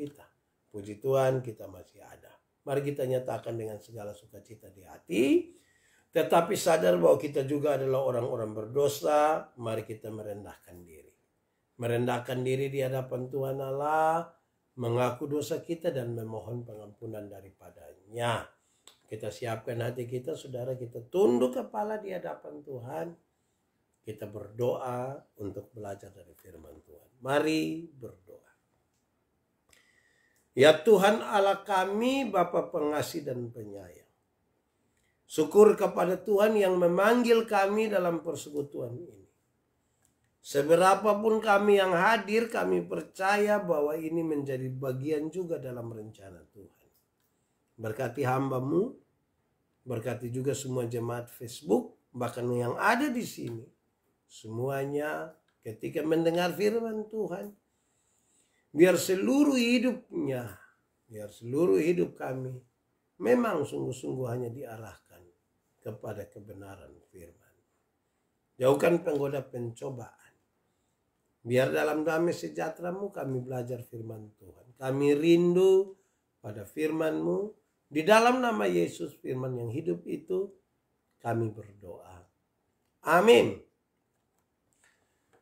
kita. Puji Tuhan kita masih ada. Mari kita nyatakan dengan segala sukacita di hati. Tetapi sadar bahwa kita juga adalah orang-orang berdosa. Mari kita merendahkan diri. Merendahkan diri di hadapan Tuhan Allah. Mengaku dosa kita dan memohon pengampunan daripadanya. Kita siapkan hati kita, saudara kita tunduk kepala di hadapan Tuhan. Kita berdoa untuk belajar dari firman Tuhan. Mari berdoa. Ya Tuhan Allah kami, Bapa pengasih dan penyayang. Syukur kepada Tuhan yang memanggil kami dalam persekutuan ini. Seberapapun kami yang hadir, kami percaya bahwa ini menjadi bagian juga dalam rencana Tuhan. Berkati hambamu, berkati juga semua jemaat Facebook, bahkan yang ada di sini. Semuanya ketika mendengar firman Tuhan, biar seluruh hidupnya, biar seluruh hidup kami memang sungguh-sungguh hanya diarahkan kepada kebenaran firman. Jauhkan penggoda pencobaan. Biar dalam damai sejahtera-Mu kami belajar firman Tuhan. Kami rindu pada firman-Mu. Di dalam nama Yesus firman yang hidup itu kami berdoa. Amin.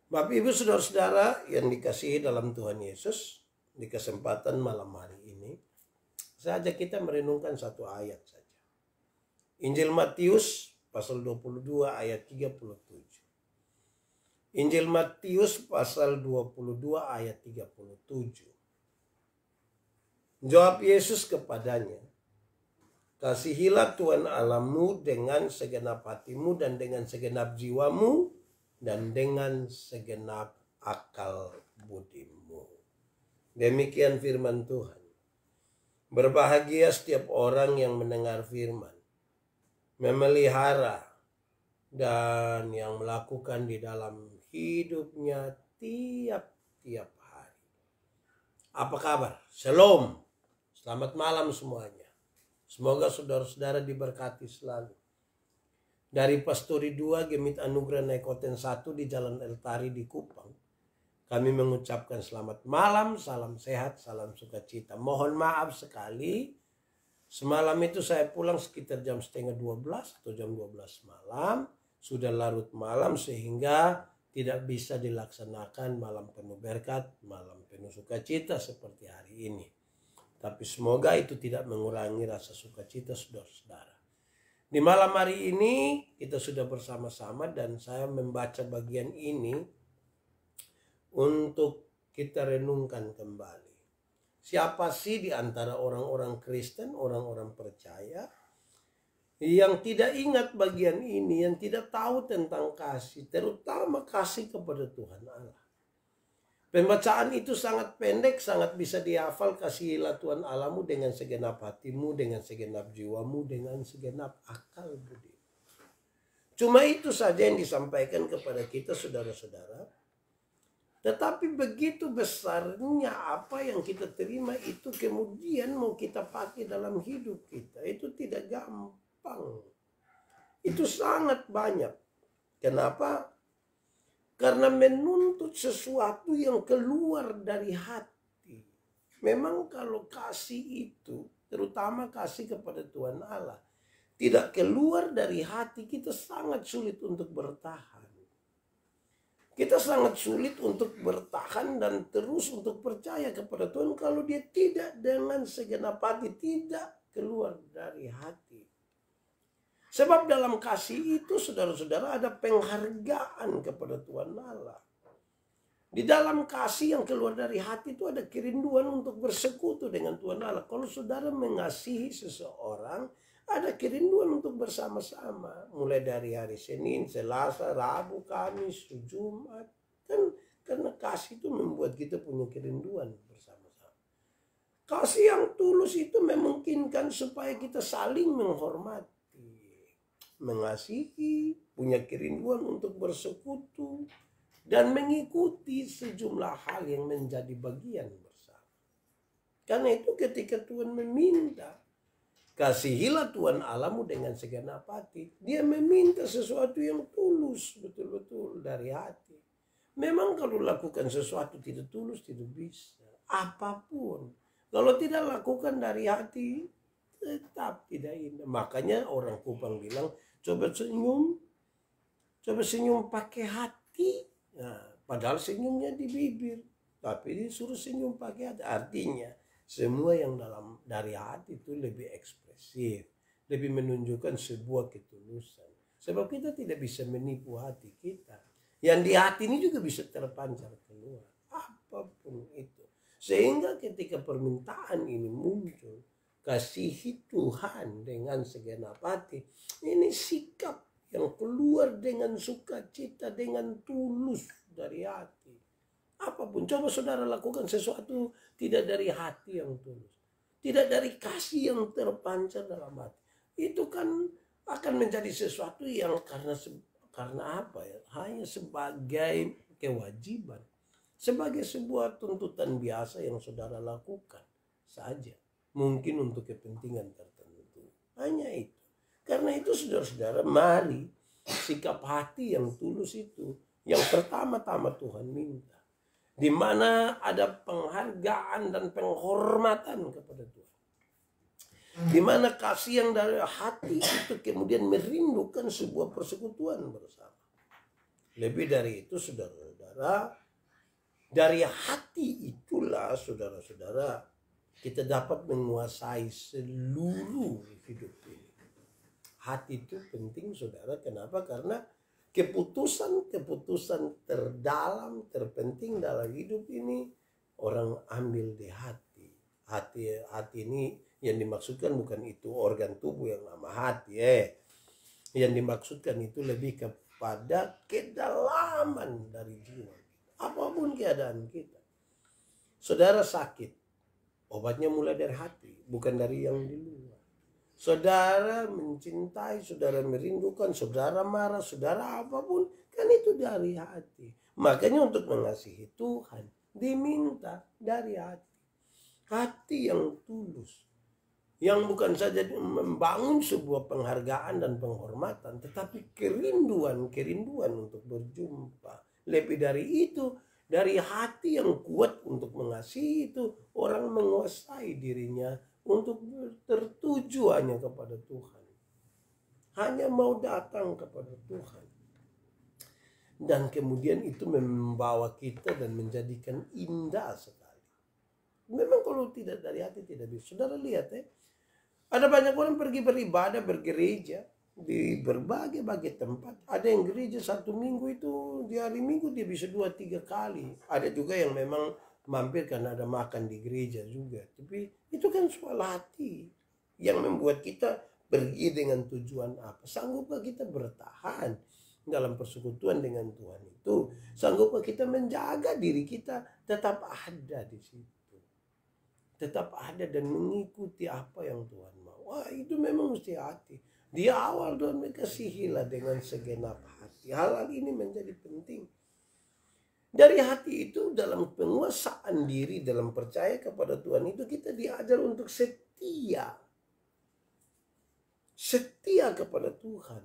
Bapak Ibu Saudara-saudara yang dikasihi dalam Tuhan Yesus di kesempatan malam hari ini, saja kita merenungkan satu ayat saja. Injil Matius pasal 22 ayat 37. Injil Matius pasal 22 ayat 37. Jawab Yesus kepadanya, Kasihilah Tuhan alammu dengan segenap hatimu dan dengan segenap jiwamu dan dengan segenap akal budimu. Demikian firman Tuhan. Berbahagia setiap orang yang mendengar firman, memelihara, dan yang melakukan di dalam hidupnya tiap-tiap hari. Apa kabar? Shalom. Selamat malam semuanya. Semoga saudara-saudara diberkati selalu dari Pastori 2 Gemit Anugrah Naikoten 1 di Jalan Eltari di Kupang. Kami mengucapkan selamat malam, salam sehat, salam sukacita. Mohon maaf sekali, semalam itu saya pulang sekitar jam setengah 12 atau jam 12 malam. Sudah larut malam sehingga tidak bisa dilaksanakan malam penuh berkat, malam penuh sukacita seperti hari ini. Tapi semoga itu tidak mengurangi rasa sukacita saudara-saudara. Di malam hari ini kita sudah bersama-sama dan saya membaca bagian ini untuk kita renungkan kembali. Siapa sih di antara orang-orang Kristen, orang-orang percaya yang tidak ingat bagian ini, yang tidak tahu tentang kasih, terutama kasih kepada Tuhan Allah. Pembacaan itu sangat pendek, sangat bisa dihafal. Kasihilah Tuhan alamu dengan segenap hatimu, dengan segenap jiwamu, dengan segenap akal budi. Cuma itu saja yang disampaikan kepada kita saudara-saudara. Tetapi begitu besarnya apa yang kita terima itu kemudian mau kita pakai dalam hidup kita. Itu tidak gampang. Itu sangat banyak. Kenapa? Karena menuntut sesuatu yang keluar dari hati. Memang kalau kasih itu, terutama kasih kepada Tuhan Allah, tidak keluar dari hati kita sangat sulit untuk bertahan. Kita sangat sulit untuk bertahan dan terus untuk percaya kepada Tuhan kalau dia tidak dengan segenap hati tidak keluar dari hati. Sebab dalam kasih itu saudara-saudara ada penghargaan kepada Tuhan Allah. Di dalam kasih yang keluar dari hati itu ada kerinduan untuk bersekutu dengan Tuhan Allah. Kalau saudara mengasihi seseorang, ada kerinduan untuk bersama-sama. Mulai dari hari Senin, Selasa, Rabu, Kamis, Jumat. Kan karena kasih itu membuat kita punya kerinduan bersama-sama. Kasih yang tulus itu memungkinkan supaya kita saling menghormati mengasihi, punya kerinduan untuk bersekutu, dan mengikuti sejumlah hal yang menjadi bagian bersama. Karena itu ketika Tuhan meminta, kasihilah Tuhan Alamu dengan segenap hati. Dia meminta sesuatu yang tulus betul-betul dari hati. Memang kalau lakukan sesuatu tidak tulus tidak bisa. Apapun. Kalau tidak lakukan dari hati tetap tidak indah. Makanya orang Kupang bilang, coba senyum, coba senyum pakai hati. Nah, padahal senyumnya di bibir, tapi disuruh senyum pakai hati. Artinya semua yang dalam dari hati itu lebih ekspresif, lebih menunjukkan sebuah ketulusan. Sebab kita tidak bisa menipu hati kita. Yang di hati ini juga bisa terpancar keluar. Apapun itu. Sehingga ketika permintaan ini muncul, kasihi Tuhan dengan segenap hati. Ini sikap yang keluar dengan sukacita, dengan tulus dari hati. Apapun, coba saudara lakukan sesuatu tidak dari hati yang tulus. Tidak dari kasih yang terpancar dalam hati. Itu kan akan menjadi sesuatu yang karena karena apa ya? Hanya sebagai kewajiban. Sebagai sebuah tuntutan biasa yang saudara lakukan saja mungkin untuk kepentingan tertentu. Hanya itu. Karena itu saudara-saudara mari sikap hati yang tulus itu yang pertama-tama Tuhan minta. Di mana ada penghargaan dan penghormatan kepada Tuhan. Di mana kasih yang dari hati itu kemudian merindukan sebuah persekutuan bersama. Lebih dari itu saudara-saudara, dari hati itulah saudara-saudara kita dapat menguasai seluruh hidup ini. Hati itu penting saudara, kenapa? Karena keputusan-keputusan terdalam, terpenting dalam hidup ini orang ambil di hati. Hati hati ini yang dimaksudkan bukan itu organ tubuh yang nama hati eh. Yang dimaksudkan itu lebih kepada kedalaman dari jiwa Apapun keadaan kita. Saudara sakit, Obatnya mulai dari hati, bukan dari yang di luar. Saudara mencintai, saudara merindukan, saudara marah, saudara apapun, kan itu dari hati. Makanya untuk mengasihi Tuhan, diminta dari hati. Hati yang tulus. Yang bukan saja membangun sebuah penghargaan dan penghormatan, tetapi kerinduan-kerinduan untuk berjumpa. Lebih dari itu, dari hati yang kuat untuk mengasihi itu orang menguasai dirinya untuk tertuju hanya kepada Tuhan. Hanya mau datang kepada Tuhan. Dan kemudian itu membawa kita dan menjadikan indah sekali. Memang kalau tidak dari hati tidak bisa. Saudara lihat ya. Ada banyak orang pergi beribadah, bergereja di berbagai-bagai tempat. Ada yang gereja satu minggu itu di hari minggu dia bisa dua tiga kali. Ada juga yang memang mampir karena ada makan di gereja juga. Tapi itu kan soal hati yang membuat kita pergi dengan tujuan apa. Sanggupkah kita bertahan dalam persekutuan dengan Tuhan itu? Sanggupkah kita menjaga diri kita tetap ada di situ? Tetap ada dan mengikuti apa yang Tuhan mau. Wah itu memang mesti hati di awal Tuhan mengasihilah dengan segenap hati. Hal-hal ini menjadi penting. Dari hati itu dalam penguasaan diri, dalam percaya kepada Tuhan itu kita diajar untuk setia. Setia kepada Tuhan.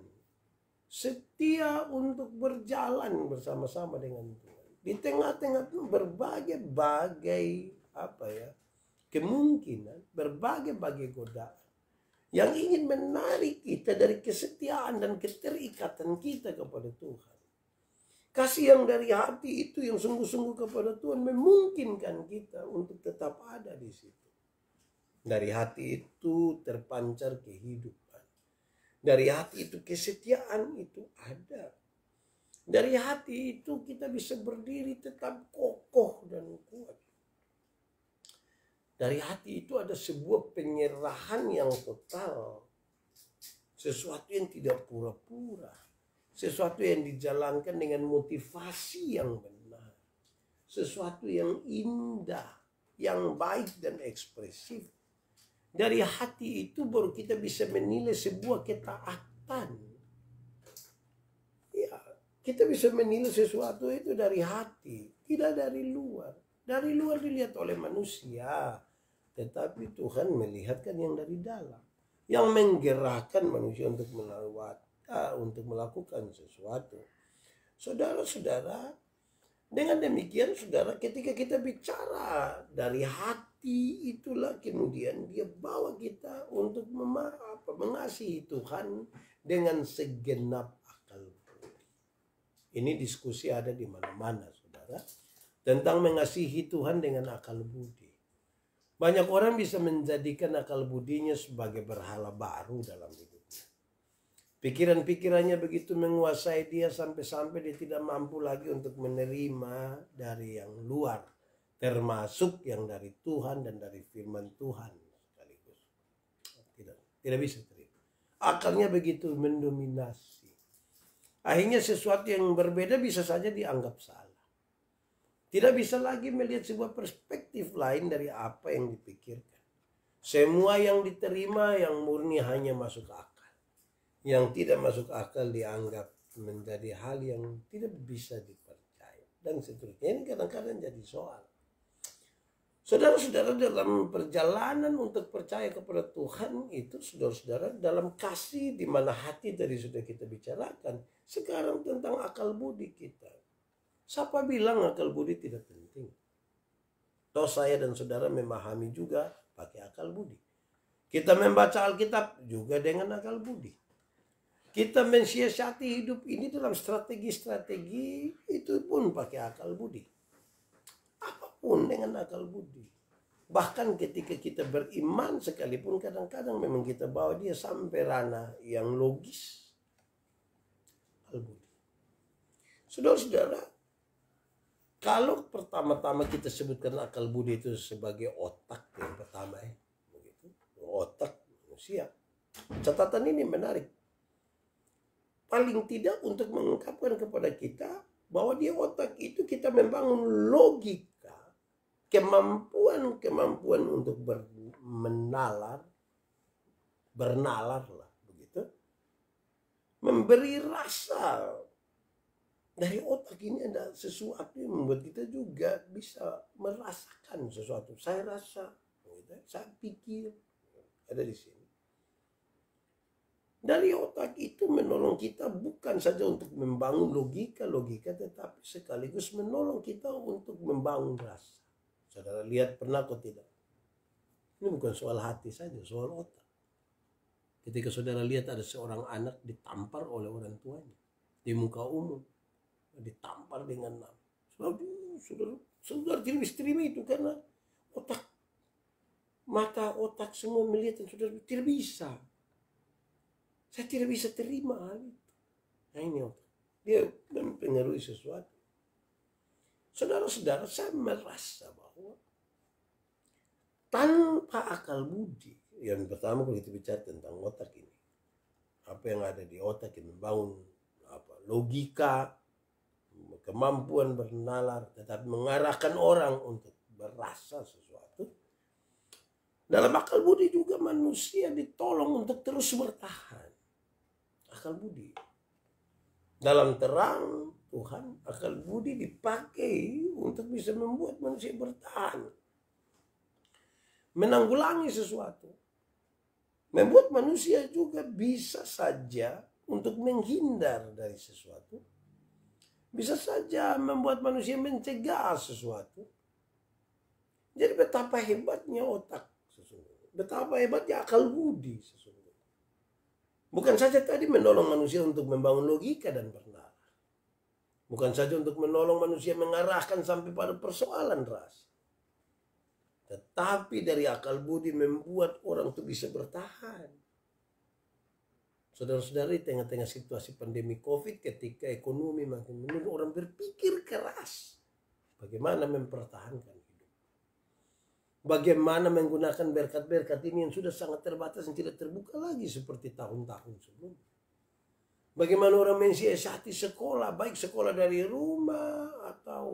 Setia untuk berjalan bersama-sama dengan Tuhan. Di tengah-tengah berbagai-bagai apa ya kemungkinan berbagai-bagai godaan yang ingin menarik kita dari kesetiaan dan keterikatan kita kepada Tuhan. Kasih yang dari hati itu yang sungguh-sungguh kepada Tuhan memungkinkan kita untuk tetap ada di situ. Dari hati itu terpancar kehidupan. Dari hati itu kesetiaan itu ada. Dari hati itu kita bisa berdiri tetap kokoh dan kuat. Dari hati itu ada sebuah penyerahan yang total. Sesuatu yang tidak pura-pura. Sesuatu yang dijalankan dengan motivasi yang benar. Sesuatu yang indah, yang baik dan ekspresif. Dari hati itu baru kita bisa menilai sebuah ketaatan. Ya, kita bisa menilai sesuatu itu dari hati, tidak dari luar. Dari luar dilihat oleh manusia. Tetapi Tuhan melihatkan yang dari dalam, yang menggerakkan manusia untuk melewati, eh, untuk melakukan sesuatu. Saudara-saudara, dengan demikian saudara ketika kita bicara dari hati itulah kemudian dia bawa kita untuk memaaf, mengasihi Tuhan dengan segenap akal budi. Ini diskusi ada di mana-mana saudara tentang mengasihi Tuhan dengan akal budi. Banyak orang bisa menjadikan akal budinya sebagai berhala baru dalam hidupnya. Pikiran-pikirannya begitu menguasai dia sampai-sampai dia tidak mampu lagi untuk menerima dari yang luar, termasuk yang dari Tuhan dan dari firman Tuhan sekaligus. Tidak, tidak bisa terima. Akalnya begitu mendominasi. Akhirnya sesuatu yang berbeda bisa saja dianggap salah. Tidak bisa lagi melihat sebuah perspektif lain dari apa yang dipikirkan. Semua yang diterima yang murni hanya masuk akal. Yang tidak masuk akal dianggap menjadi hal yang tidak bisa dipercaya. Dan seterusnya ini kadang-kadang jadi soal. Saudara-saudara dalam perjalanan untuk percaya kepada Tuhan itu saudara-saudara dalam kasih di mana hati dari sudah kita bicarakan. Sekarang tentang akal budi kita. Siapa bilang akal budi tidak penting? Toh saya dan saudara memahami juga pakai akal budi. Kita membaca Alkitab juga dengan akal budi. Kita mensiasati hidup ini dalam strategi-strategi itu pun pakai akal budi. Apapun dengan akal budi. Bahkan ketika kita beriman sekalipun kadang-kadang memang kita bawa dia sampai ranah yang logis. al budi. Saudara-saudara, kalau pertama-tama kita sebutkan akal budi itu sebagai otak yang pertama ya, begitu. Otak manusia. Catatan ini menarik. Paling tidak untuk mengungkapkan kepada kita bahwa dia otak itu kita membangun logika, kemampuan-kemampuan untuk ber, menalar, bernalar lah begitu. Memberi rasa dari otak ini ada sesuatu yang membuat kita juga bisa merasakan sesuatu. Saya rasa, gitu, ya. saya pikir, ada di sini. Dari otak itu menolong kita bukan saja untuk membangun logika-logika, tetapi sekaligus menolong kita untuk membangun rasa. Saudara lihat pernah atau tidak? Ini bukan soal hati saja, soal otak. Ketika saudara lihat ada seorang anak ditampar oleh orang tuanya di muka umum, ditampar dengan Aduh, saudara, saudara tidak bisa terima itu karena otak mata otak semua melihat dan saudara tidak bisa. Saya tidak bisa terima hal itu. Nah ini otak. Dia mempengaruhi sesuatu. Saudara-saudara, saya merasa bahwa tanpa akal budi, yang pertama kalau kita bicara tentang otak ini, apa yang ada di otak yang membangun apa logika, kemampuan bernalar, tetap mengarahkan orang untuk merasa sesuatu. Dalam akal budi juga manusia ditolong untuk terus bertahan. Akal budi. Dalam terang Tuhan, akal budi dipakai untuk bisa membuat manusia bertahan. Menanggulangi sesuatu. Membuat manusia juga bisa saja untuk menghindar dari sesuatu bisa saja membuat manusia mencegah sesuatu. Jadi betapa hebatnya otak sesungguhnya. Betapa hebatnya akal budi sesungguhnya. Bukan saja tadi menolong manusia untuk membangun logika dan benar. Bukan saja untuk menolong manusia mengarahkan sampai pada persoalan ras. Tetapi dari akal budi membuat orang itu bisa bertahan. Saudara-saudari, tengah-tengah situasi pandemi COVID, ketika ekonomi makin menurun, orang berpikir keras bagaimana mempertahankan hidup. Bagaimana menggunakan berkat-berkat ini yang sudah sangat terbatas dan tidak terbuka lagi seperti tahun-tahun sebelumnya. Bagaimana orang mensiasati sekolah, baik sekolah dari rumah atau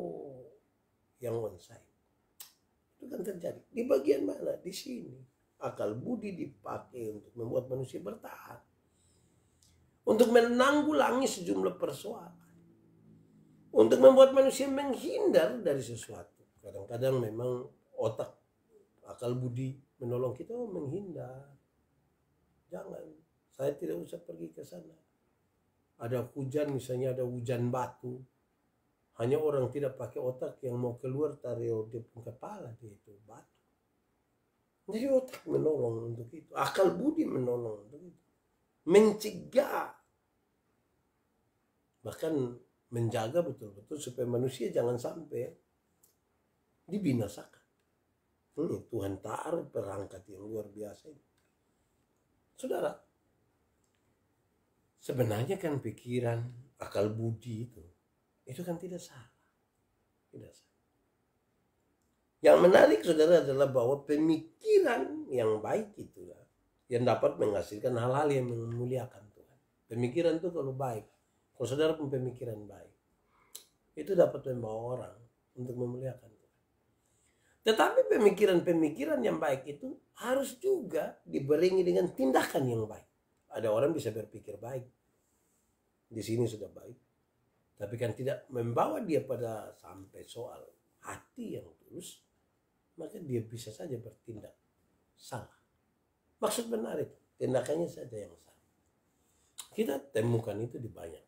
yang onsite. Itu kan terjadi. Di bagian mana? Di sini. Akal budi dipakai untuk membuat manusia bertahan untuk menanggulangi sejumlah persoalan. Untuk membuat manusia menghindar dari sesuatu. Kadang-kadang memang otak, akal budi menolong kita oh, menghindar. Jangan, saya tidak usah pergi ke sana. Ada hujan misalnya ada hujan batu. Hanya orang tidak pakai otak yang mau keluar dia di kepala dia itu batu. Jadi otak menolong untuk itu, akal budi menolong untuk itu mencegah bahkan menjaga betul-betul supaya manusia jangan sampai dibinasakan. Hmm, Tuhan taruh perangkat yang luar biasa ini. Saudara, sebenarnya kan pikiran, akal budi itu, itu kan tidak salah. Tidak salah. Yang menarik saudara adalah bahwa pemikiran yang baik itu yang dapat menghasilkan hal-hal yang memuliakan Tuhan. Pemikiran itu kalau baik, kalau saudara pemikiran baik, itu dapat membawa orang untuk memuliakan Tuhan. Tetapi pemikiran-pemikiran yang baik itu harus juga diberingi dengan tindakan yang baik. Ada orang bisa berpikir baik. Di sini sudah baik. Tapi kan tidak membawa dia pada sampai soal hati yang tulus. Maka dia bisa saja bertindak salah. Maksud benar itu. Tindakannya saja yang salah. Kita temukan itu di banyak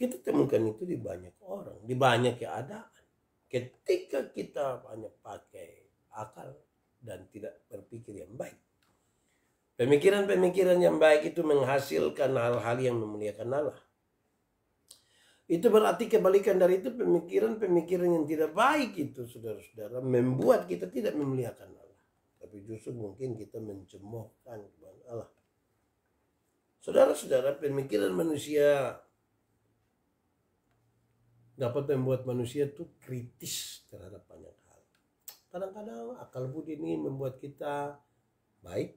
kita temukan itu di banyak orang, di banyak keadaan. Ketika kita banyak pakai akal dan tidak berpikir yang baik. Pemikiran-pemikiran yang baik itu menghasilkan hal-hal yang memuliakan Allah. Itu berarti kebalikan dari itu pemikiran-pemikiran yang tidak baik itu saudara-saudara membuat kita tidak memuliakan Allah. Tapi justru mungkin kita mencemohkan kepada Allah. Saudara-saudara pemikiran manusia dapat membuat manusia itu kritis terhadap banyak hal. Kadang-kadang akal budi ini membuat kita baik,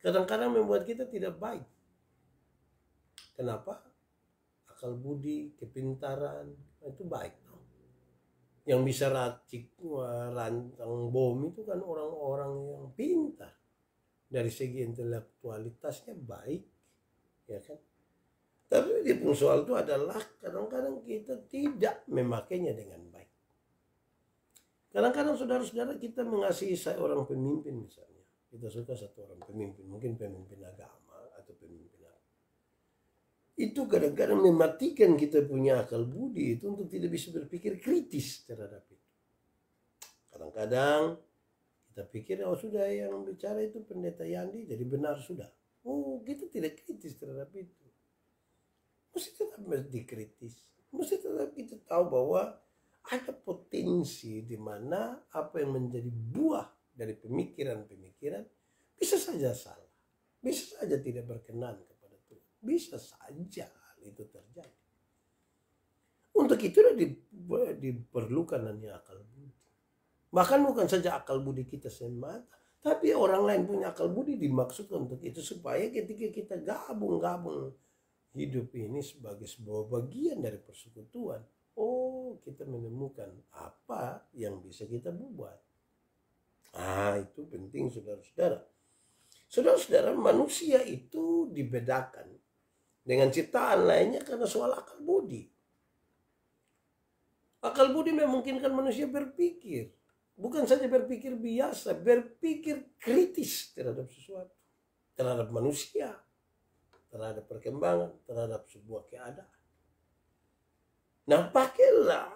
kadang-kadang membuat kita tidak baik. Kenapa? Akal budi, kepintaran itu baik. Yang bisa racik rantang bom itu kan orang-orang yang pintar dari segi intelektualitasnya baik, ya kan? Tapi di soal itu adalah kadang-kadang kita tidak memakainya dengan baik. Kadang-kadang saudara-saudara kita mengasihi orang pemimpin misalnya. Kita suka satu orang pemimpin, mungkin pemimpin agama atau pemimpin apa. Itu kadang-kadang mematikan kita punya akal budi itu untuk tidak bisa berpikir kritis terhadap itu. Kadang-kadang kita pikir, oh sudah yang bicara itu pendeta Yandi, jadi benar sudah. Oh, kita tidak kritis terhadap itu mesti tetap dikritis. Mesti tetap kita tahu bahwa ada potensi di mana apa yang menjadi buah dari pemikiran-pemikiran bisa saja salah. Bisa saja tidak berkenan kepada Tuhan. Bisa saja hal itu terjadi. Untuk itu diperlukan hanya akal budi. Bahkan bukan saja akal budi kita semata, tapi orang lain punya akal budi dimaksud untuk itu supaya ketika kita gabung-gabung hidup ini sebagai sebuah bagian dari persekutuan, oh kita menemukan apa yang bisa kita buat. Ah, itu penting saudara-saudara. Saudara-saudara, manusia itu dibedakan dengan ciptaan lainnya karena soal akal budi. Akal budi memungkinkan manusia berpikir. Bukan saja berpikir biasa, berpikir kritis terhadap sesuatu, terhadap manusia terhadap perkembangan, terhadap sebuah keadaan. Nah pakailah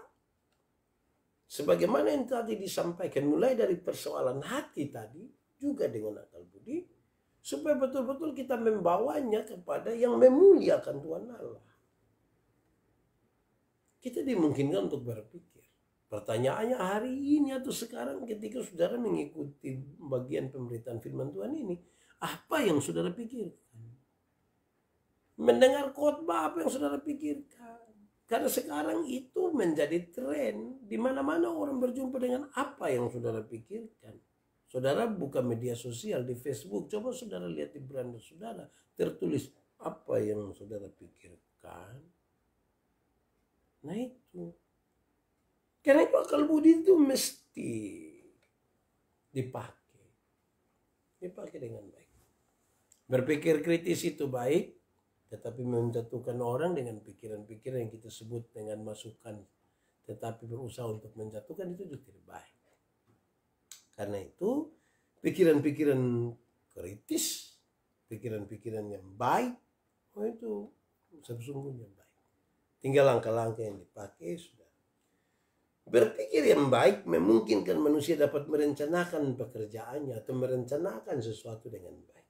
sebagaimana yang tadi disampaikan mulai dari persoalan hati tadi juga dengan akal budi supaya betul-betul kita membawanya kepada yang memuliakan Tuhan Allah. Kita dimungkinkan untuk berpikir. Pertanyaannya hari ini atau sekarang ketika saudara mengikuti bagian pemberitaan firman Tuhan ini, apa yang saudara pikir? mendengar khotbah apa yang saudara pikirkan. Karena sekarang itu menjadi tren di mana-mana orang berjumpa dengan apa yang saudara pikirkan. Saudara buka media sosial di Facebook, coba saudara lihat di beranda saudara tertulis apa yang saudara pikirkan. Nah itu. Karena itu akal budi itu mesti dipakai. Dipakai dengan baik. Berpikir kritis itu baik, tetapi menjatuhkan orang dengan pikiran-pikiran yang kita sebut dengan masukan tetapi berusaha untuk menjatuhkan itu juga tidak baik karena itu pikiran-pikiran kritis pikiran-pikiran yang baik oh itu sesungguhnya baik tinggal langkah-langkah yang dipakai sudah berpikir yang baik memungkinkan manusia dapat merencanakan pekerjaannya atau merencanakan sesuatu dengan baik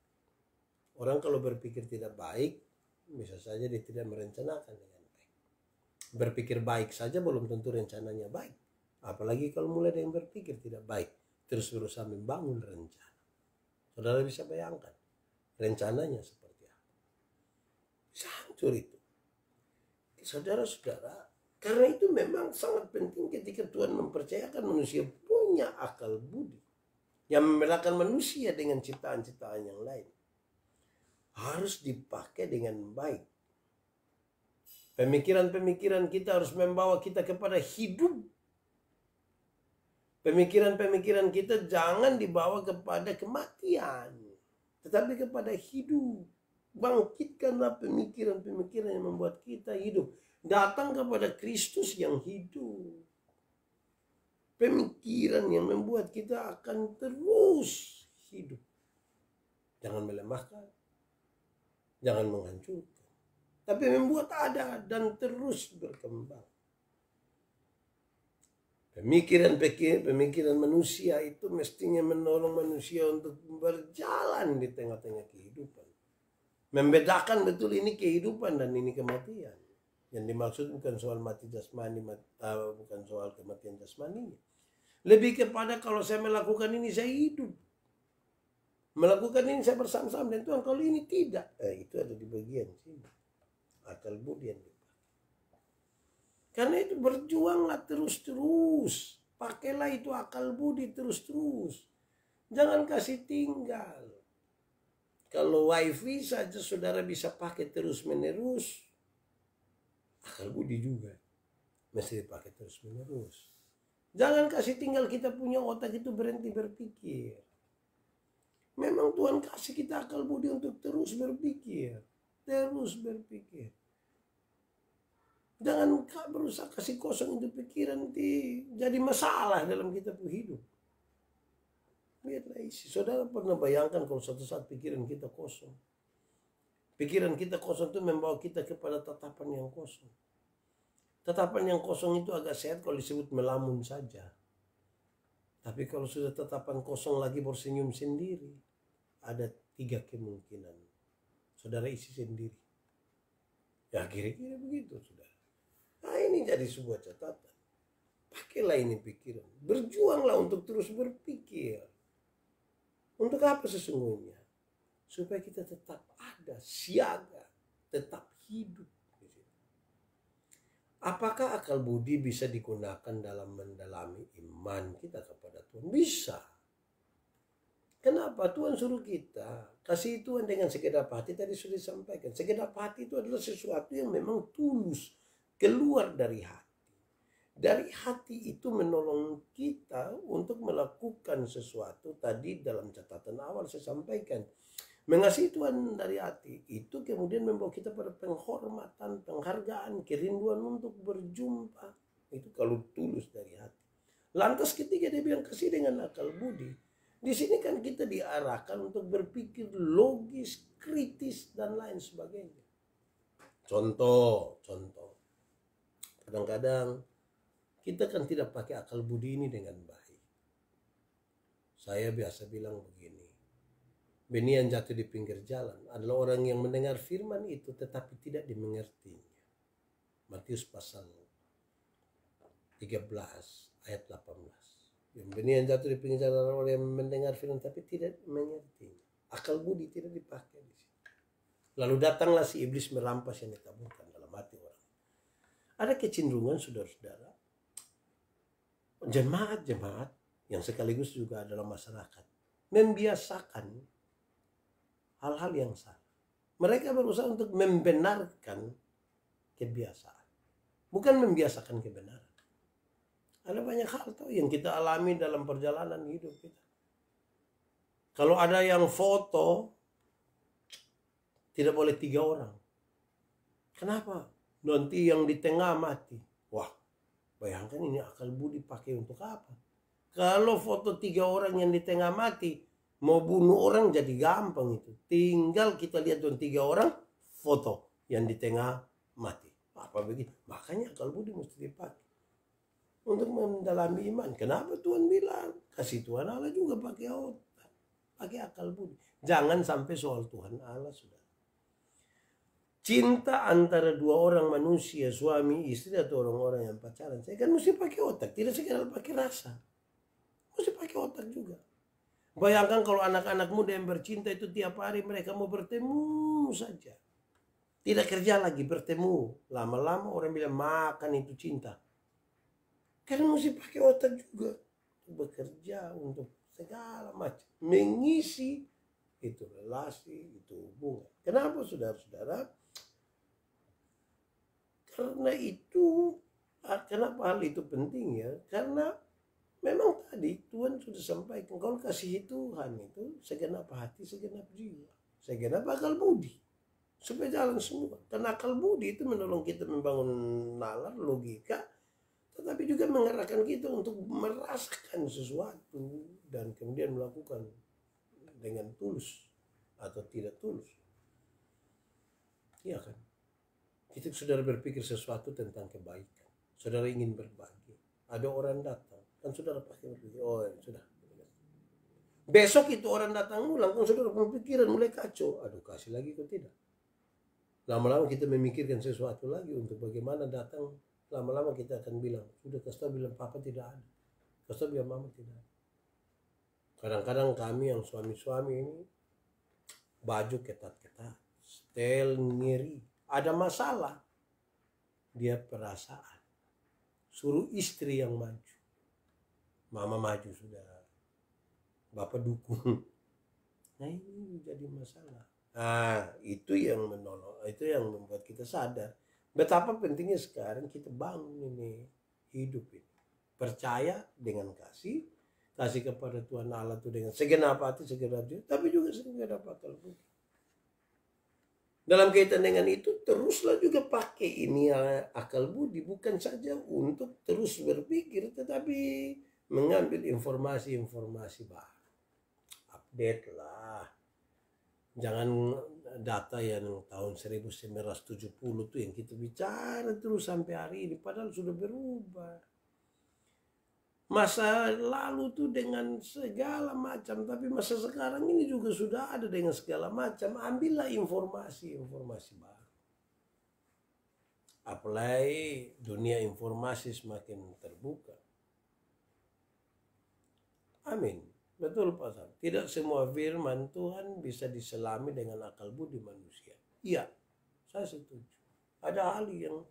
orang kalau berpikir tidak baik bisa saja dia tidak merencanakan dengan baik. Berpikir baik saja belum tentu rencananya baik. Apalagi kalau mulai dengan berpikir tidak baik. Terus berusaha membangun rencana. Saudara bisa bayangkan rencananya seperti apa. Bisa hancur itu. Saudara-saudara, karena itu memang sangat penting ketika Tuhan mempercayakan manusia punya akal budi. Yang membedakan manusia dengan ciptaan-ciptaan yang lain harus dipakai dengan baik. Pemikiran-pemikiran kita harus membawa kita kepada hidup. Pemikiran-pemikiran kita jangan dibawa kepada kematian, tetapi kepada hidup. Bangkitkanlah pemikiran-pemikiran yang membuat kita hidup. Datang kepada Kristus yang hidup. Pemikiran yang membuat kita akan terus hidup. Jangan melemahkan jangan menghancurkan tapi membuat ada dan terus berkembang pemikiran pemikiran manusia itu mestinya menolong manusia untuk berjalan di tengah-tengah kehidupan membedakan betul ini kehidupan dan ini kematian yang dimaksud bukan soal mati jasmani eh, bukan soal kematian jasmani. lebih kepada kalau saya melakukan ini saya hidup melakukan ini saya bersama-sama dan Tuhan kalau ini tidak eh itu ada di bagian sini akal budi yang dipakai karena itu berjuanglah terus-terus pakailah itu akal budi terus-terus jangan kasih tinggal kalau wifi saja saudara bisa pakai terus menerus akal budi juga mesti dipakai terus menerus jangan kasih tinggal kita punya otak itu berhenti berpikir Memang Tuhan kasih kita akal budi untuk terus berpikir. Terus berpikir. Jangan berusaha kasih kosong itu pikiran nanti jadi masalah dalam kita hidup. Lihatlah isi. Saudara pernah bayangkan kalau suatu saat pikiran kita kosong. Pikiran kita kosong itu membawa kita kepada tatapan yang kosong. Tatapan yang kosong itu agak sehat kalau disebut melamun saja. Tapi kalau sudah tatapan kosong lagi bersenyum sendiri ada tiga kemungkinan saudara isi sendiri ya kira-kira begitu saudara nah ini jadi sebuah catatan pakailah ini pikiran berjuanglah untuk terus berpikir untuk apa sesungguhnya supaya kita tetap ada siaga tetap hidup Apakah akal budi bisa digunakan dalam mendalami iman kita kepada Tuhan? Bisa. Kenapa Tuhan suruh kita? Kasih Tuhan dengan segenap hati tadi sudah disampaikan. Segenap hati itu adalah sesuatu yang memang tulus keluar dari hati. Dari hati itu menolong kita untuk melakukan sesuatu tadi dalam catatan awal saya sampaikan. Mengasihi Tuhan dari hati itu kemudian membawa kita pada penghormatan, penghargaan, kerinduan untuk berjumpa. Itu kalau tulus dari hati. Lantas ketiga dia bilang kasih dengan akal budi di sini kan kita diarahkan untuk berpikir logis, kritis, dan lain sebagainya. Contoh, contoh. Kadang-kadang kita kan tidak pakai akal budi ini dengan baik. Saya biasa bilang begini. yang jatuh di pinggir jalan adalah orang yang mendengar firman itu tetapi tidak dimengertinya. Matius pasal 13 ini yang jatuh di pinggir jalan orang yang mendengar firman tapi tidak mengerti. Akal budi tidak dipakai Lalu datanglah si iblis merampas yang dikabulkan dalam hati orang. Ada kecenderungan saudara-saudara jemaat-jemaat yang sekaligus juga adalah masyarakat membiasakan hal-hal yang salah. Mereka berusaha untuk membenarkan kebiasaan, bukan membiasakan kebenaran. Ada banyak hal tuh yang kita alami dalam perjalanan hidup kita. Kalau ada yang foto, tidak boleh tiga orang. Kenapa? Nanti yang di tengah mati. Wah, bayangkan ini akal budi pakai untuk apa? Kalau foto tiga orang yang di tengah mati, mau bunuh orang jadi gampang itu. Tinggal kita lihat dong tiga orang foto yang di tengah mati. Apa begitu? Makanya akal budi mesti dipakai untuk mendalami iman. Kenapa Tuhan bilang? Kasih Tuhan Allah juga pakai otak, pakai akal budi. Jangan sampai soal Tuhan Allah sudah. Cinta antara dua orang manusia, suami, istri atau orang-orang yang pacaran, saya kan mesti pakai otak, tidak sekedar pakai rasa. Mesti pakai otak juga. Bayangkan kalau anak-anak muda yang bercinta itu tiap hari mereka mau bertemu saja. Tidak kerja lagi, bertemu. Lama-lama orang bilang makan itu cinta. Karena mesti pakai otak juga. Bekerja untuk segala macam. Mengisi itu relasi, itu hubungan. Kenapa saudara-saudara? Karena itu, ah, kenapa hal itu penting ya? Karena memang tadi Tuhan sudah sampaikan, kalau kasih Tuhan itu segenap hati, segenap jiwa, segenap akal budi. Supaya jalan semua. Karena akal budi itu menolong kita membangun nalar, logika, tetapi juga mengarahkan kita untuk merasakan sesuatu dan kemudian melakukan dengan tulus atau tidak tulus. Iya kan? Kita saudara berpikir sesuatu tentang kebaikan. Saudara ingin berbagi. Ada orang datang. Kan saudara pasti berpikir, oh ya, sudah. Besok itu orang datang ulang. Kan saudara berpikiran mulai kacau. Aduh kasih lagi kok tidak. Lama-lama kita memikirkan sesuatu lagi untuk bagaimana datang lama-lama kita akan bilang sudah Kasta bilang papa tidak ada Kasta bilang mama tidak ada kadang-kadang kami yang suami-suami ini baju ketat-ketat setel ngiri ada masalah dia perasaan suruh istri yang maju mama maju sudah bapak dukung nah ini jadi masalah nah itu yang menolong itu yang membuat kita sadar Betapa pentingnya sekarang kita bangun ini hidup ini. Percaya dengan kasih, kasih kepada Tuhan Allah itu dengan segenap hati, segenap jiwa, tapi juga segenap akal budi. Dalam kaitan dengan itu, teruslah juga pakai ini ya, akal budi, bukan saja untuk terus berpikir, tetapi mengambil informasi-informasi baru. Update lah jangan eh, data yang tahun 1970 tuh yang kita bicara terus sampai hari ini padahal sudah berubah masa lalu tuh dengan segala macam tapi masa sekarang ini juga sudah ada dengan segala macam ambillah informasi-informasi baru apalagi dunia informasi semakin terbuka amin Betul Pak Sam. Tidak semua firman Tuhan bisa diselami dengan akal budi manusia. Iya, saya setuju. Ada hal yang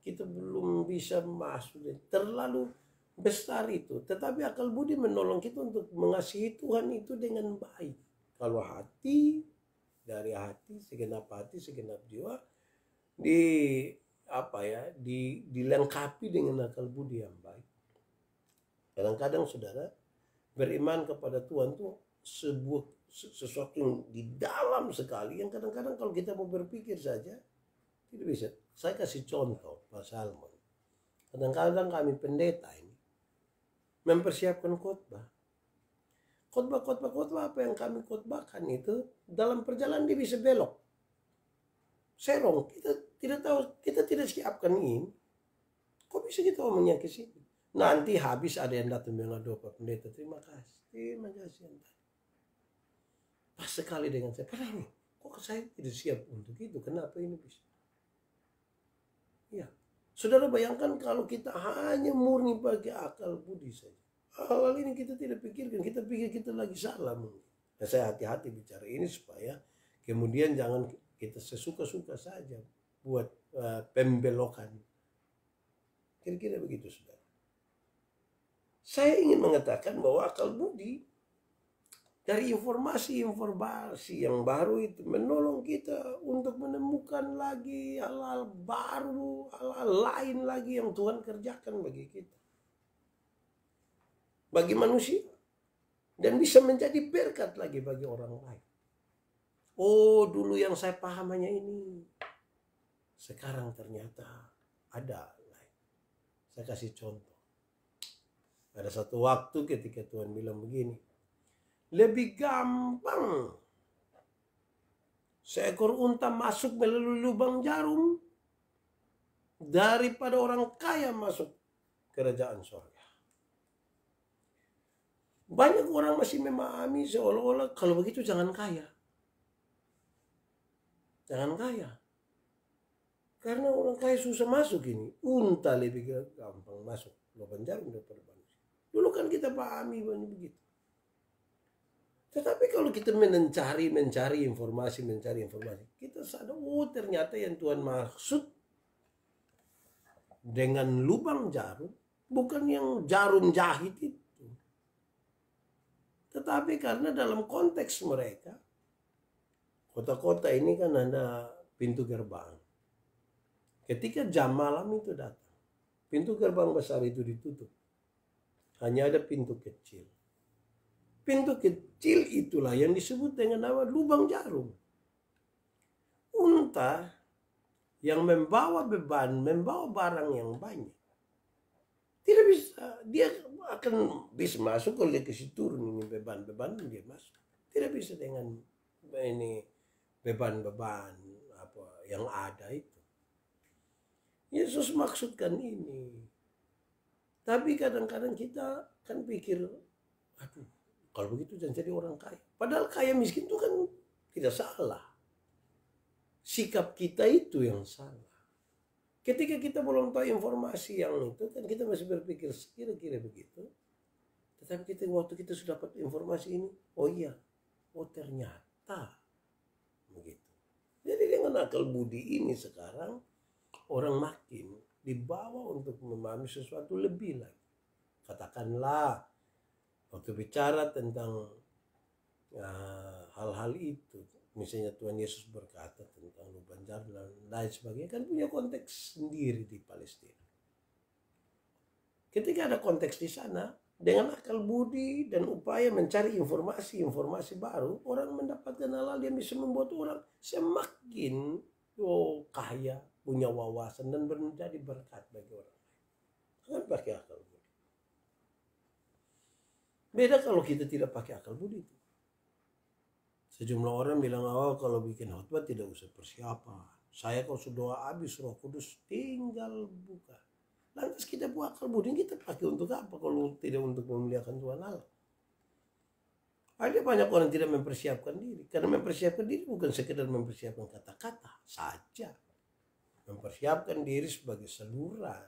kita belum bisa masuk. Terlalu besar itu. Tetapi akal budi menolong kita untuk mengasihi Tuhan itu dengan baik. Kalau hati, dari hati, segenap hati, segenap jiwa, di apa ya di dilengkapi dengan akal budi yang baik. Kadang-kadang saudara beriman kepada Tuhan itu sebuah sesuatu yang di dalam sekali yang kadang-kadang kalau kita mau berpikir saja tidak bisa. Saya kasih contoh Pak Salmon. Kadang-kadang kami pendeta ini mempersiapkan khotbah. Khotbah, khotbah, khotbah apa yang kami khotbahkan itu dalam perjalanan dia bisa belok. Serong, kita tidak tahu, kita tidak siapkan ini. Kok bisa kita omongnya ke sini? Nanti habis ada yang datang bilang aduh Pak Pendeta terima kasih, terima kasih. Pas sekali dengan saya, pernah ini, kok saya tidak siap untuk itu, kenapa ini bisa? Ya, saudara bayangkan kalau kita hanya murni bagi akal budi saja. Hal-hal ini kita tidak pikirkan, kita pikir kita lagi salah mungkin. Nah, saya hati-hati bicara ini supaya kemudian jangan kita sesuka-suka saja buat uh, pembelokan. Kira-kira begitu, saudara. Saya ingin mengatakan bahwa akal budi dari informasi-informasi yang baru itu menolong kita untuk menemukan lagi hal-hal baru, hal-hal lain lagi yang Tuhan kerjakan bagi kita. Bagi manusia. Dan bisa menjadi berkat lagi bagi orang lain. Oh dulu yang saya paham hanya ini. Sekarang ternyata ada lain. Saya kasih contoh. Ada satu waktu ketika Tuhan bilang begini, lebih gampang seekor unta masuk melalui lubang jarum daripada orang kaya masuk kerajaan sorga. Banyak orang masih memahami seolah-olah kalau begitu jangan kaya. Jangan kaya. Karena orang kaya susah masuk ini. Unta lebih gampang masuk. Lubang jarum daripada Dulu kan kita pahami banyak begitu. Tetapi kalau kita mencari, mencari informasi, mencari informasi, kita sadar, oh ternyata yang Tuhan maksud dengan lubang jarum, bukan yang jarum jahit itu. Tetapi karena dalam konteks mereka, kota-kota ini kan ada pintu gerbang. Ketika jam malam itu datang, pintu gerbang besar itu ditutup hanya ada pintu kecil. Pintu kecil itulah yang disebut dengan nama lubang jarum. Unta yang membawa beban, membawa barang yang banyak. Tidak bisa, dia akan bisa masuk kalau ke situ ini beban-beban dia masuk. Tidak bisa dengan ini beban-beban apa yang ada itu. Yesus maksudkan ini. Tapi kadang-kadang kita kan pikir, aduh, kalau begitu jangan jadi orang kaya. Padahal kaya miskin itu kan tidak salah. Sikap kita itu yang salah. Ketika kita belum tahu informasi yang itu, kan kita masih berpikir kira-kira begitu. Tetapi kita waktu kita sudah dapat informasi ini, oh iya, oh ternyata begitu. Jadi dengan akal budi ini sekarang orang makin dibawa untuk memahami sesuatu lebih lagi. Katakanlah waktu bicara tentang eh, hal-hal uh, itu, misalnya Tuhan Yesus berkata tentang lubang jarum dan lain sebagainya kan punya konteks sendiri di Palestina. Ketika ada konteks di sana, dengan akal budi dan upaya mencari informasi-informasi baru, orang mendapatkan hal-hal yang bisa membuat orang semakin oh, kaya, punya wawasan dan menjadi berkat bagi orang lain. Jangan pakai akal budi. Beda kalau kita tidak pakai akal budi. itu. Sejumlah orang bilang awal oh, kalau bikin khutbah tidak usah persiapan. Saya kalau sudah habis roh kudus tinggal buka. Lantas kita buat akal budi kita pakai untuk apa kalau tidak untuk memuliakan Tuhan Allah. Ada banyak orang tidak mempersiapkan diri. Karena mempersiapkan diri bukan sekedar mempersiapkan kata-kata saja mempersiapkan diri sebagai saluran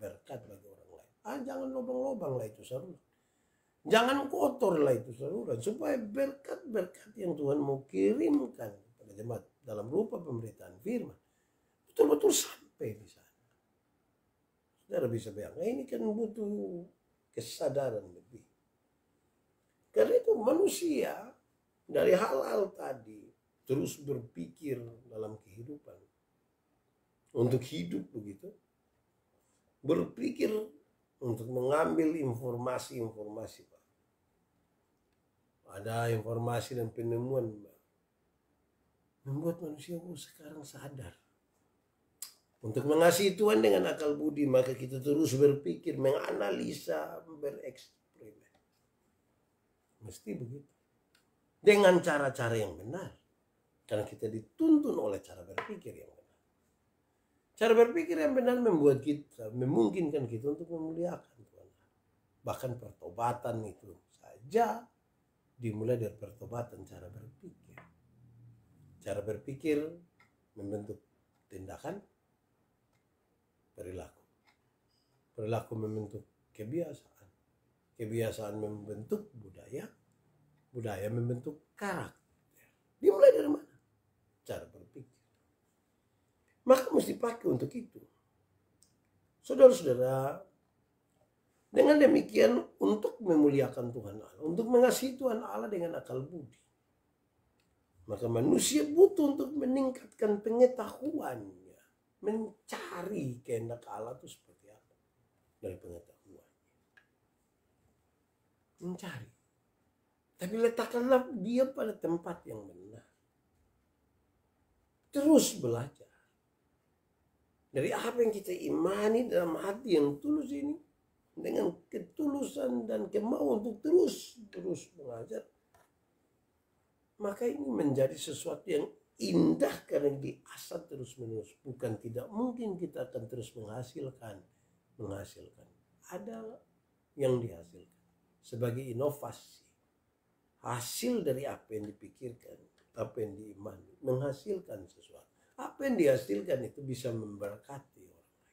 berkat bagi orang lain. Ah, jangan lobang-lobang lah itu saluran. Jangan kotor lah itu saluran supaya berkat-berkat yang Tuhan mau kirimkan kepada jemaat dalam rupa pemberitaan firman betul-betul sampai di sana. Saudara bisa bayangkan ini kan butuh kesadaran lebih. Karena itu manusia dari hal-hal tadi terus berpikir dalam kehidupan untuk hidup begitu berpikir untuk mengambil informasi-informasi Pak. Ada informasi dan penemuan Pak. Membuat manusia oh, sekarang sadar. Untuk mengasihi Tuhan dengan akal budi maka kita terus berpikir, menganalisa, bereksperimen. Mesti begitu. Dengan cara-cara yang benar. Karena kita dituntun oleh cara berpikir yang Cara berpikir yang benar membuat kita, memungkinkan kita untuk memuliakan Tuhan. Bahkan pertobatan itu saja dimulai dari pertobatan cara berpikir. Cara berpikir membentuk tindakan, perilaku. Perilaku membentuk kebiasaan. Kebiasaan membentuk budaya. Budaya membentuk karakter harus dipakai untuk itu. Saudara-saudara, dengan demikian untuk memuliakan Tuhan Allah, untuk mengasihi Tuhan Allah dengan akal budi. Maka manusia butuh untuk meningkatkan pengetahuannya, mencari kehendak Allah itu seperti apa dari pengetahuan, Mencari. Tapi letakkanlah dia pada tempat yang benar. Terus belajar dari apa yang kita imani dalam hati yang tulus ini dengan ketulusan dan kemauan untuk terus terus mengajar maka ini menjadi sesuatu yang indah karena diasah terus menerus bukan tidak mungkin kita akan terus menghasilkan menghasilkan ada yang dihasilkan sebagai inovasi hasil dari apa yang dipikirkan apa yang diimani menghasilkan sesuatu apa yang dihasilkan itu bisa memberkati orang lain.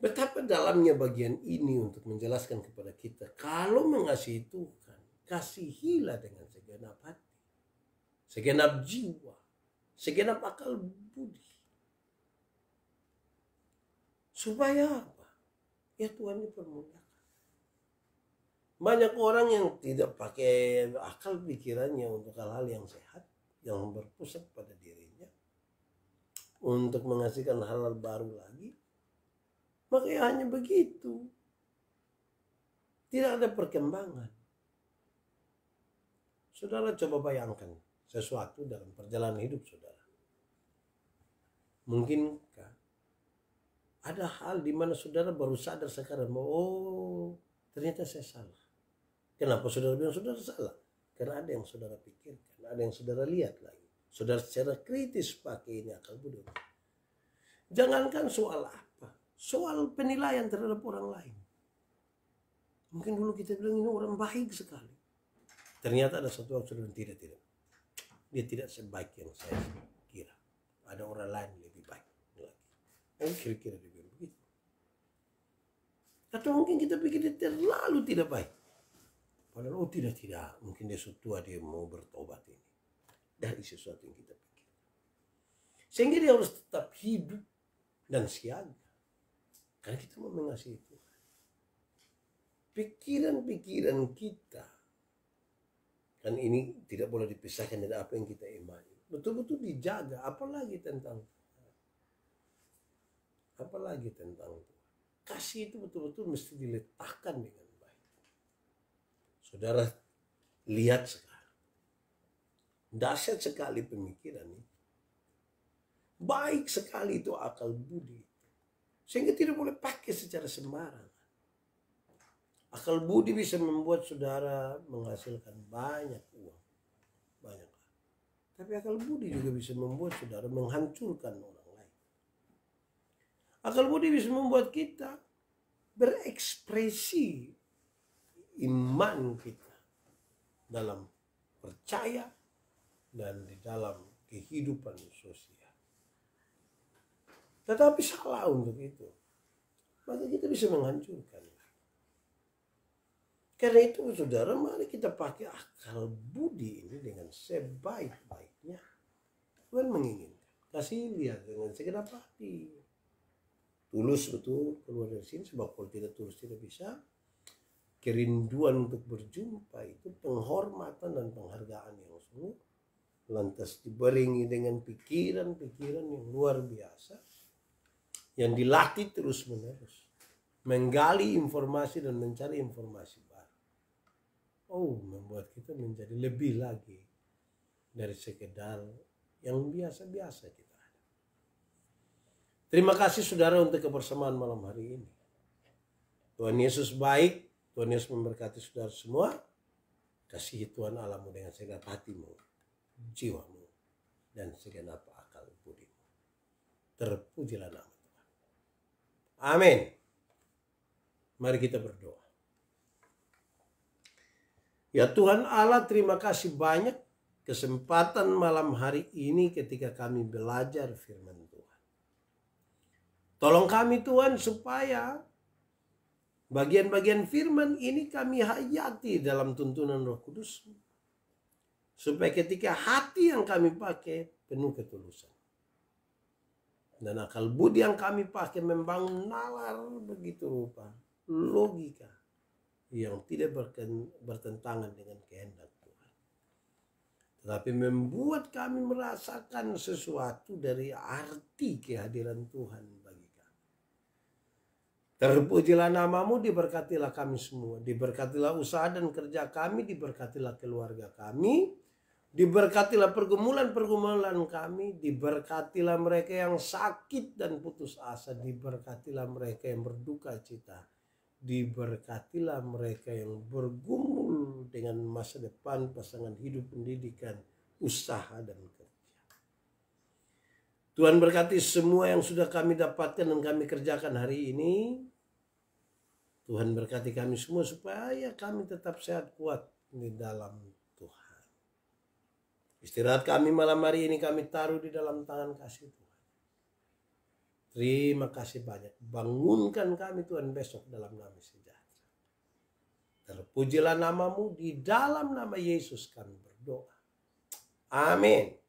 Betapa dalamnya bagian ini untuk menjelaskan kepada kita, kalau mengasihi Tuhan, kasihilah dengan segenap hati, segenap jiwa, segenap akal budi. Supaya apa? Ya Tuhan dipermudahkan. Banyak orang yang tidak pakai akal pikirannya untuk hal-hal yang sehat yang berpusat pada dirinya untuk menghasilkan halal baru lagi maka ya hanya begitu tidak ada perkembangan saudara coba bayangkan sesuatu dalam perjalanan hidup saudara mungkinkah ada hal di mana saudara baru sadar sekarang oh ternyata saya salah kenapa saudara bilang saudara salah karena ada yang saudara pikirkan, ada yang saudara lihat lagi. Saudara secara kritis pakai ini akal budi. Jangankan soal apa, soal penilaian terhadap orang lain. Mungkin dulu kita bilang ini orang baik sekali. Ternyata ada satu orang saudara tidak tidak. Dia tidak sebaik yang saya kira. Ada orang lain lebih baik lagi. Oh kira-kira lebih begitu. Atau mungkin kita pikir dia terlalu tidak baik. Padahal, oh tidak tidak, mungkin dia tua dia mau bertobat ini dari sesuatu yang kita pikir. Sehingga dia harus tetap hidup dan siaga. Karena kita mau mengasihi Tuhan. Pikiran-pikiran kita kan ini tidak boleh dipisahkan dari apa yang kita imani. Betul-betul dijaga, apalagi tentang Tuhan. Apalagi tentang Tuhan. Kasih itu betul-betul mesti diletakkan dengan Saudara lihat sekarang. Dahsyat sekali pemikiran itu. Baik sekali itu akal budi. Sehingga tidak boleh pakai secara sembarangan. Akal budi bisa membuat saudara menghasilkan banyak uang. Banyak. Tapi akal budi juga bisa membuat saudara menghancurkan orang lain. Akal budi bisa membuat kita berekspresi iman kita dalam percaya dan di dalam kehidupan sosial. Tetapi salah untuk itu. Maka kita bisa menghancurkan. Karena itu saudara mari kita pakai akal budi ini dengan sebaik-baiknya. Tuhan menginginkan. Kasih lihat dengan segenap hati. Tulus betul keluar dari sini sebab kalau tidak tulus tidak bisa kerinduan untuk berjumpa itu penghormatan dan penghargaan yang sungguh lantas diberingi dengan pikiran-pikiran yang luar biasa yang dilatih terus menerus menggali informasi dan mencari informasi baru oh membuat kita menjadi lebih lagi dari sekedar yang biasa-biasa kita ada terima kasih saudara untuk kebersamaan malam hari ini Tuhan Yesus baik Tuhan Yesus memberkati saudara semua. kasih Tuhan alamu dengan segenap hatimu, jiwamu, dan segenap akal budimu. Terpujilah nama Tuhan. Amin. Mari kita berdoa. Ya Tuhan Allah terima kasih banyak kesempatan malam hari ini ketika kami belajar firman Tuhan. Tolong kami Tuhan supaya Bagian-bagian firman ini kami hayati dalam tuntunan roh kudus. Supaya ketika hati yang kami pakai penuh ketulusan. Dan akal budi yang kami pakai membangun nalar begitu rupa. Logika yang tidak bertentangan dengan kehendak Tuhan. Tetapi membuat kami merasakan sesuatu dari arti kehadiran Tuhan Terpujilah namamu, diberkatilah kami semua. Diberkatilah usaha dan kerja kami, diberkatilah keluarga kami. Diberkatilah pergumulan-pergumulan kami, diberkatilah mereka yang sakit dan putus asa, diberkatilah mereka yang berduka cita. Diberkatilah mereka yang bergumul dengan masa depan, pasangan hidup, pendidikan, usaha, dan kerja. Tuhan berkati semua yang sudah kami dapatkan dan kami kerjakan hari ini. Tuhan berkati kami semua supaya kami tetap sehat kuat di dalam Tuhan. Istirahat kami malam hari ini kami taruh di dalam tangan kasih Tuhan. Terima kasih banyak. Bangunkan kami Tuhan besok dalam nama sejahtera. Terpujilah namamu di dalam nama Yesus kami berdoa. Amin.